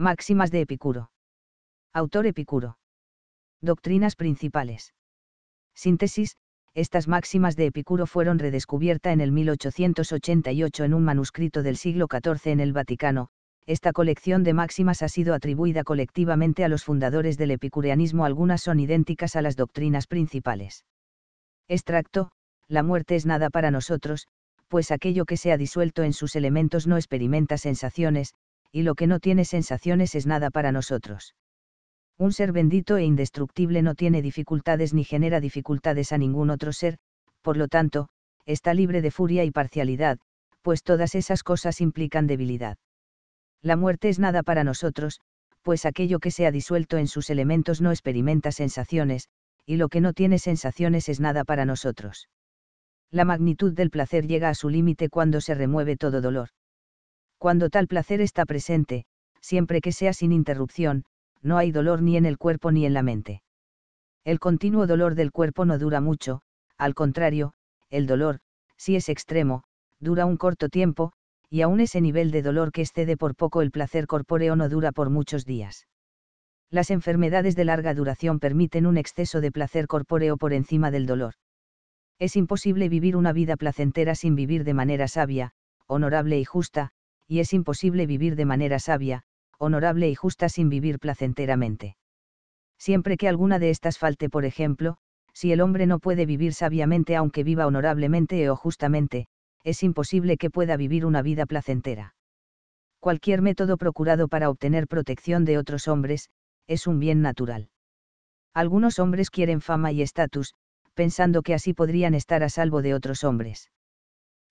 Máximas de Epicuro. Autor Epicuro. Doctrinas principales. Síntesis, estas máximas de Epicuro fueron redescubiertas en el 1888 en un manuscrito del siglo XIV en el Vaticano. Esta colección de máximas ha sido atribuida colectivamente a los fundadores del epicureanismo, algunas son idénticas a las doctrinas principales. Extracto, la muerte es nada para nosotros, pues aquello que se ha disuelto en sus elementos no experimenta sensaciones, y lo que no tiene sensaciones es nada para nosotros. Un ser bendito e indestructible no tiene dificultades ni genera dificultades a ningún otro ser, por lo tanto, está libre de furia y parcialidad, pues todas esas cosas implican debilidad. La muerte es nada para nosotros, pues aquello que se ha disuelto en sus elementos no experimenta sensaciones, y lo que no tiene sensaciones es nada para nosotros. La magnitud del placer llega a su límite cuando se remueve todo dolor. Cuando tal placer está presente, siempre que sea sin interrupción, no hay dolor ni en el cuerpo ni en la mente. El continuo dolor del cuerpo no dura mucho, al contrario, el dolor, si es extremo, dura un corto tiempo, y aún ese nivel de dolor que excede por poco el placer corpóreo no dura por muchos días. Las enfermedades de larga duración permiten un exceso de placer corpóreo por encima del dolor. Es imposible vivir una vida placentera sin vivir de manera sabia, honorable y justa, y es imposible vivir de manera sabia, honorable y justa sin vivir placenteramente. Siempre que alguna de estas falte, por ejemplo, si el hombre no puede vivir sabiamente aunque viva honorablemente o justamente, es imposible que pueda vivir una vida placentera. Cualquier método procurado para obtener protección de otros hombres, es un bien natural. Algunos hombres quieren fama y estatus, pensando que así podrían estar a salvo de otros hombres.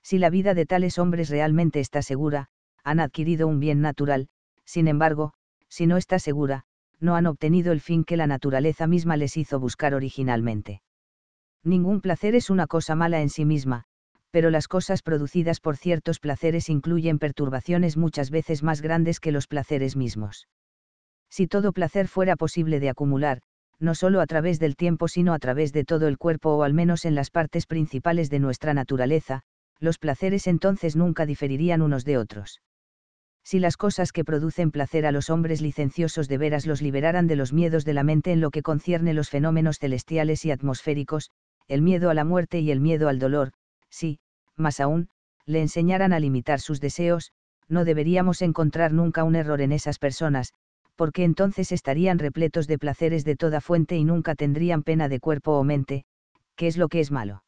Si la vida de tales hombres realmente está segura, han adquirido un bien natural, sin embargo, si no está segura, no han obtenido el fin que la naturaleza misma les hizo buscar originalmente. Ningún placer es una cosa mala en sí misma, pero las cosas producidas por ciertos placeres incluyen perturbaciones muchas veces más grandes que los placeres mismos. Si todo placer fuera posible de acumular, no solo a través del tiempo sino a través de todo el cuerpo o al menos en las partes principales de nuestra naturaleza, los placeres entonces nunca diferirían unos de otros si las cosas que producen placer a los hombres licenciosos de veras los liberaran de los miedos de la mente en lo que concierne los fenómenos celestiales y atmosféricos, el miedo a la muerte y el miedo al dolor, si, más aún, le enseñaran a limitar sus deseos, no deberíamos encontrar nunca un error en esas personas, porque entonces estarían repletos de placeres de toda fuente y nunca tendrían pena de cuerpo o mente, que es lo que es malo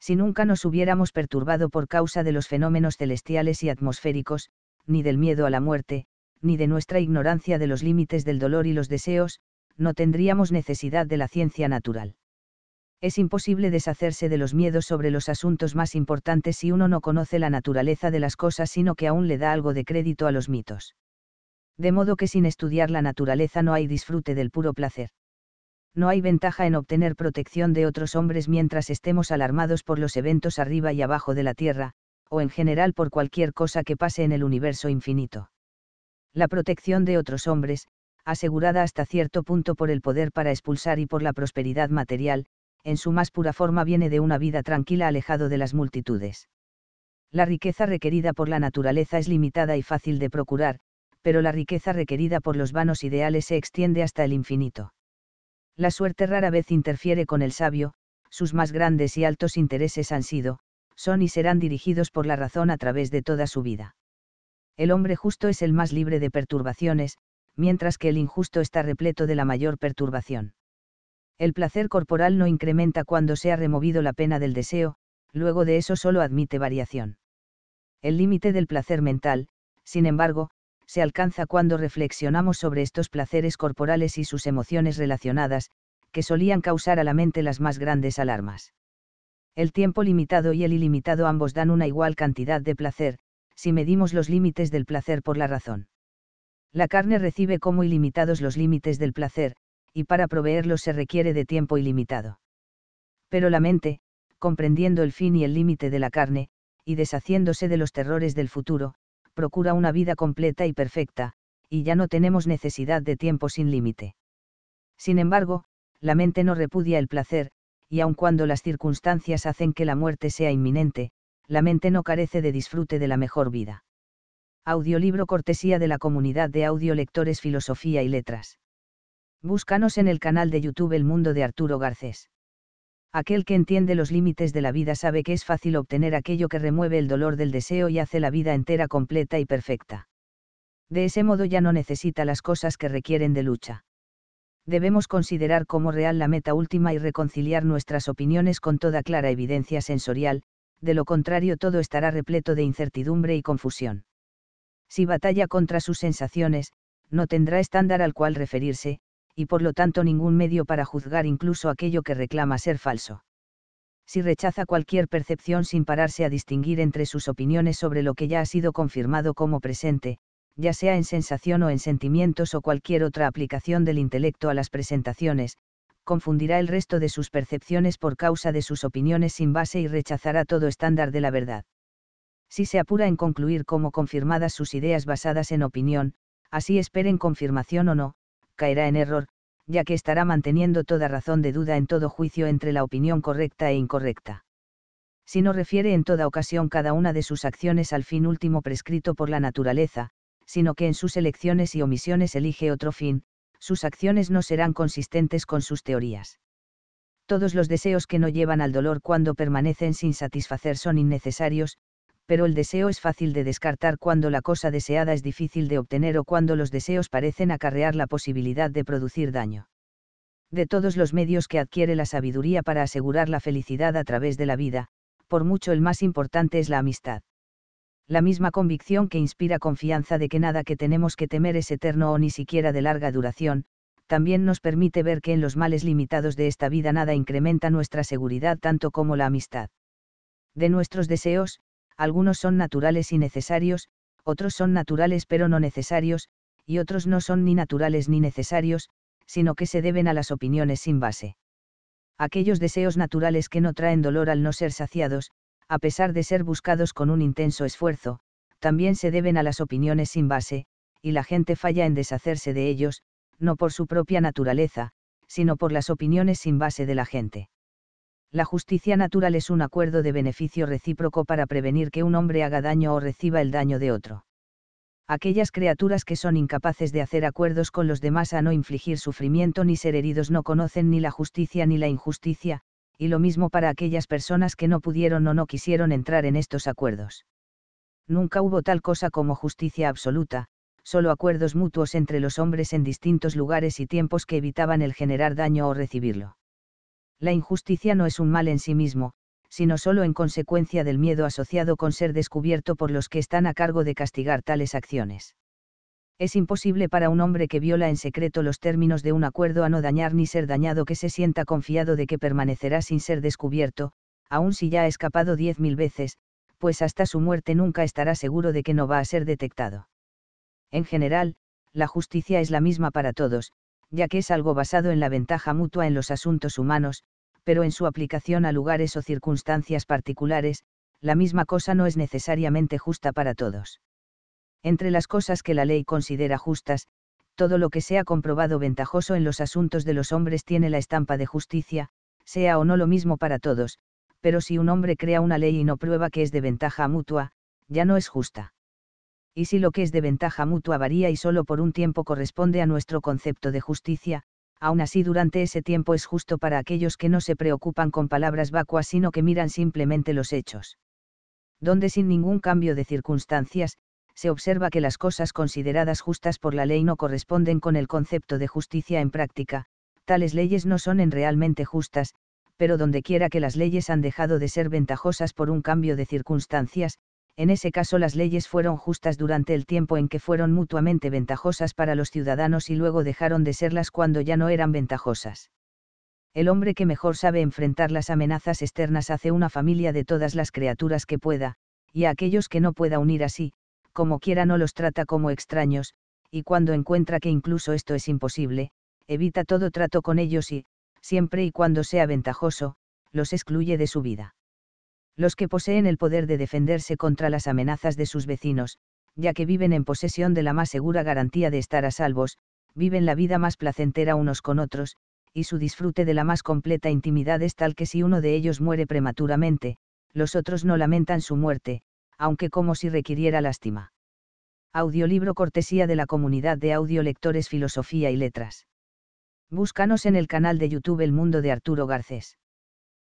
si nunca nos hubiéramos perturbado por causa de los fenómenos celestiales y atmosféricos, ni del miedo a la muerte, ni de nuestra ignorancia de los límites del dolor y los deseos, no tendríamos necesidad de la ciencia natural. Es imposible deshacerse de los miedos sobre los asuntos más importantes si uno no conoce la naturaleza de las cosas, sino que aún le da algo de crédito a los mitos. De modo que sin estudiar la naturaleza no hay disfrute del puro placer. No hay ventaja en obtener protección de otros hombres mientras estemos alarmados por los eventos arriba y abajo de la tierra, o en general por cualquier cosa que pase en el universo infinito. La protección de otros hombres, asegurada hasta cierto punto por el poder para expulsar y por la prosperidad material, en su más pura forma viene de una vida tranquila alejado de las multitudes. La riqueza requerida por la naturaleza es limitada y fácil de procurar, pero la riqueza requerida por los vanos ideales se extiende hasta el infinito. La suerte rara vez interfiere con el sabio, sus más grandes y altos intereses han sido, son y serán dirigidos por la razón a través de toda su vida. El hombre justo es el más libre de perturbaciones, mientras que el injusto está repleto de la mayor perturbación. El placer corporal no incrementa cuando se ha removido la pena del deseo, luego de eso solo admite variación. El límite del placer mental, sin embargo, se alcanza cuando reflexionamos sobre estos placeres corporales y sus emociones relacionadas, que solían causar a la mente las más grandes alarmas. El tiempo limitado y el ilimitado ambos dan una igual cantidad de placer, si medimos los límites del placer por la razón. La carne recibe como ilimitados los límites del placer, y para proveerlos se requiere de tiempo ilimitado. Pero la mente, comprendiendo el fin y el límite de la carne, y deshaciéndose de los terrores del futuro, procura una vida completa y perfecta, y ya no tenemos necesidad de tiempo sin límite. Sin embargo, la mente no repudia el placer, y aun cuando las circunstancias hacen que la muerte sea inminente, la mente no carece de disfrute de la mejor vida. Audiolibro cortesía de la comunidad de audiolectores Filosofía y Letras. Búscanos en el canal de YouTube El Mundo de Arturo Garcés. Aquel que entiende los límites de la vida sabe que es fácil obtener aquello que remueve el dolor del deseo y hace la vida entera completa y perfecta. De ese modo ya no necesita las cosas que requieren de lucha debemos considerar como real la meta última y reconciliar nuestras opiniones con toda clara evidencia sensorial, de lo contrario todo estará repleto de incertidumbre y confusión. Si batalla contra sus sensaciones, no tendrá estándar al cual referirse, y por lo tanto ningún medio para juzgar incluso aquello que reclama ser falso. Si rechaza cualquier percepción sin pararse a distinguir entre sus opiniones sobre lo que ya ha sido confirmado como presente, ya sea en sensación o en sentimientos o cualquier otra aplicación del intelecto a las presentaciones, confundirá el resto de sus percepciones por causa de sus opiniones sin base y rechazará todo estándar de la verdad. Si se apura en concluir como confirmadas sus ideas basadas en opinión, así esperen confirmación o no, caerá en error, ya que estará manteniendo toda razón de duda en todo juicio entre la opinión correcta e incorrecta. Si no refiere en toda ocasión cada una de sus acciones al fin último prescrito por la naturaleza, sino que en sus elecciones y omisiones elige otro fin, sus acciones no serán consistentes con sus teorías. Todos los deseos que no llevan al dolor cuando permanecen sin satisfacer son innecesarios, pero el deseo es fácil de descartar cuando la cosa deseada es difícil de obtener o cuando los deseos parecen acarrear la posibilidad de producir daño. De todos los medios que adquiere la sabiduría para asegurar la felicidad a través de la vida, por mucho el más importante es la amistad la misma convicción que inspira confianza de que nada que tenemos que temer es eterno o ni siquiera de larga duración, también nos permite ver que en los males limitados de esta vida nada incrementa nuestra seguridad tanto como la amistad. De nuestros deseos, algunos son naturales y necesarios, otros son naturales pero no necesarios, y otros no son ni naturales ni necesarios, sino que se deben a las opiniones sin base. Aquellos deseos naturales que no traen dolor al no ser saciados, a pesar de ser buscados con un intenso esfuerzo, también se deben a las opiniones sin base, y la gente falla en deshacerse de ellos, no por su propia naturaleza, sino por las opiniones sin base de la gente. La justicia natural es un acuerdo de beneficio recíproco para prevenir que un hombre haga daño o reciba el daño de otro. Aquellas criaturas que son incapaces de hacer acuerdos con los demás a no infligir sufrimiento ni ser heridos no conocen ni la justicia ni la injusticia, y lo mismo para aquellas personas que no pudieron o no quisieron entrar en estos acuerdos. Nunca hubo tal cosa como justicia absoluta, solo acuerdos mutuos entre los hombres en distintos lugares y tiempos que evitaban el generar daño o recibirlo. La injusticia no es un mal en sí mismo, sino solo en consecuencia del miedo asociado con ser descubierto por los que están a cargo de castigar tales acciones es imposible para un hombre que viola en secreto los términos de un acuerdo a no dañar ni ser dañado que se sienta confiado de que permanecerá sin ser descubierto, aun si ya ha escapado diez mil veces, pues hasta su muerte nunca estará seguro de que no va a ser detectado. En general, la justicia es la misma para todos, ya que es algo basado en la ventaja mutua en los asuntos humanos, pero en su aplicación a lugares o circunstancias particulares, la misma cosa no es necesariamente justa para todos entre las cosas que la ley considera justas, todo lo que sea comprobado ventajoso en los asuntos de los hombres tiene la estampa de justicia, sea o no lo mismo para todos, pero si un hombre crea una ley y no prueba que es de ventaja mutua, ya no es justa. Y si lo que es de ventaja mutua varía y solo por un tiempo corresponde a nuestro concepto de justicia, aún así durante ese tiempo es justo para aquellos que no se preocupan con palabras vacuas sino que miran simplemente los hechos. Donde sin ningún cambio de circunstancias, se observa que las cosas consideradas justas por la ley no corresponden con el concepto de justicia en práctica, tales leyes no son en realmente justas, pero donde quiera que las leyes han dejado de ser ventajosas por un cambio de circunstancias, en ese caso las leyes fueron justas durante el tiempo en que fueron mutuamente ventajosas para los ciudadanos y luego dejaron de serlas cuando ya no eran ventajosas. El hombre que mejor sabe enfrentar las amenazas externas hace una familia de todas las criaturas que pueda, y a aquellos que no pueda unir así, como quiera no los trata como extraños, y cuando encuentra que incluso esto es imposible, evita todo trato con ellos y, siempre y cuando sea ventajoso, los excluye de su vida. Los que poseen el poder de defenderse contra las amenazas de sus vecinos, ya que viven en posesión de la más segura garantía de estar a salvos, viven la vida más placentera unos con otros, y su disfrute de la más completa intimidad es tal que si uno de ellos muere prematuramente, los otros no lamentan su muerte, aunque como si requiriera lástima. Audiolibro cortesía de la comunidad de audiolectores Filosofía y Letras. Búscanos en el canal de YouTube El Mundo de Arturo Garcés.